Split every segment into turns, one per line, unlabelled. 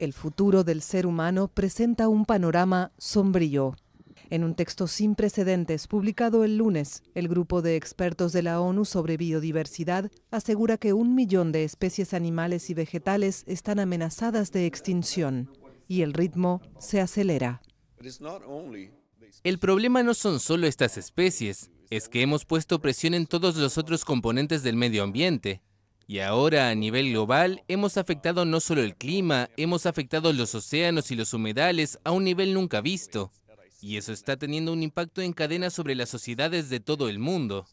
el futuro del ser humano presenta un panorama sombrío. En un texto sin precedentes publicado el lunes, el grupo de expertos de la ONU sobre biodiversidad asegura que un millón de especies animales y vegetales están amenazadas de extinción y el ritmo se acelera.
El problema no son solo estas especies, es que hemos puesto presión en todos los otros componentes del medio ambiente, y ahora a nivel global hemos afectado no solo el clima, hemos afectado los océanos y los humedales a un nivel nunca visto. Y eso está teniendo un impacto en cadena sobre las sociedades de todo el mundo.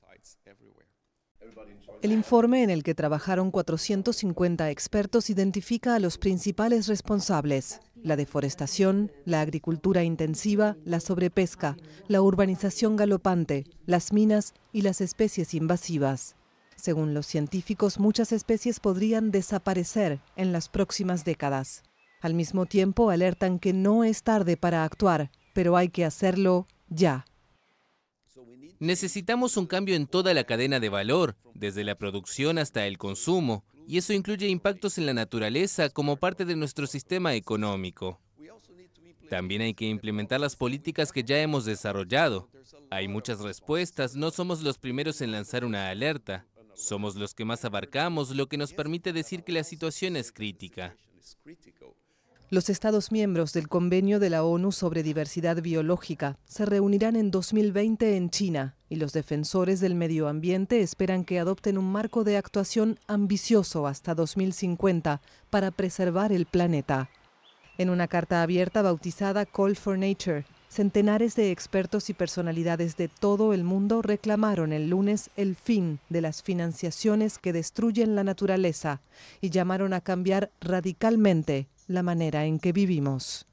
El informe en el que trabajaron 450 expertos identifica a los principales responsables, la deforestación, la agricultura intensiva, la sobrepesca, la urbanización galopante, las minas y las especies invasivas. Según los científicos, muchas especies podrían desaparecer en las próximas décadas. Al mismo tiempo, alertan que no es tarde para actuar, pero hay que hacerlo ya.
Necesitamos un cambio en toda la cadena de valor, desde la producción hasta el consumo, y eso incluye impactos en la naturaleza como parte de nuestro sistema económico. También hay que implementar las políticas que ya hemos desarrollado. Hay muchas respuestas, no somos los primeros en lanzar una alerta. Somos los que más abarcamos, lo que nos permite decir que la situación es crítica.
Los Estados miembros del Convenio de la ONU sobre Diversidad Biológica se reunirán en 2020 en China y los defensores del medio ambiente esperan que adopten un marco de actuación ambicioso hasta 2050 para preservar el planeta. En una carta abierta bautizada Call for Nature, Centenares de expertos y personalidades de todo el mundo reclamaron el lunes el fin de las financiaciones que destruyen la naturaleza y llamaron a cambiar radicalmente la manera en que vivimos.